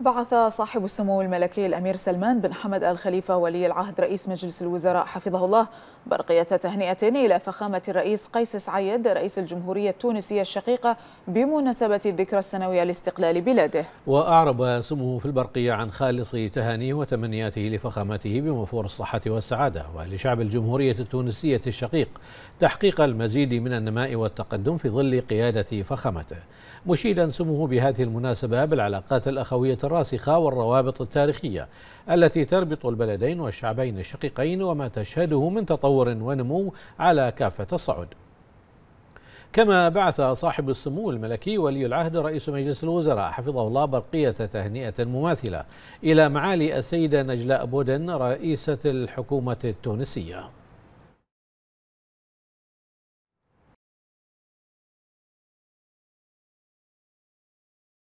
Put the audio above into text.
بعث صاحب السمو الملكي الأمير سلمان بن حمد آل خليفة ولي العهد رئيس مجلس الوزراء حفظه الله برقية تهنئة إلى فخامة الرئيس قيس سعيد رئيس الجمهورية التونسية الشقيقة بمناسبة الذكرى السنوية لاستقلال بلاده وأعرب سموه في البرقية عن خالص تهانيه وتمنياته لفخامته بموفور الصحة والسعادة ولشعب الجمهورية التونسية الشقيق تحقيق المزيد من النماء والتقدم في ظل قيادة فخامته مشيدا سموه بهذه المناسبة بالعلاقات الأخوية الراسخة والروابط التاريخية التي تربط البلدين والشعبين الشقيقين وما تشهده من تطور ونمو على كافة الصعد كما بعث صاحب السمو الملكي ولي العهد رئيس مجلس الوزراء حفظه الله برقية تهنئة مماثلة إلى معالي السيدة نجلاء بودن رئيسة الحكومة التونسية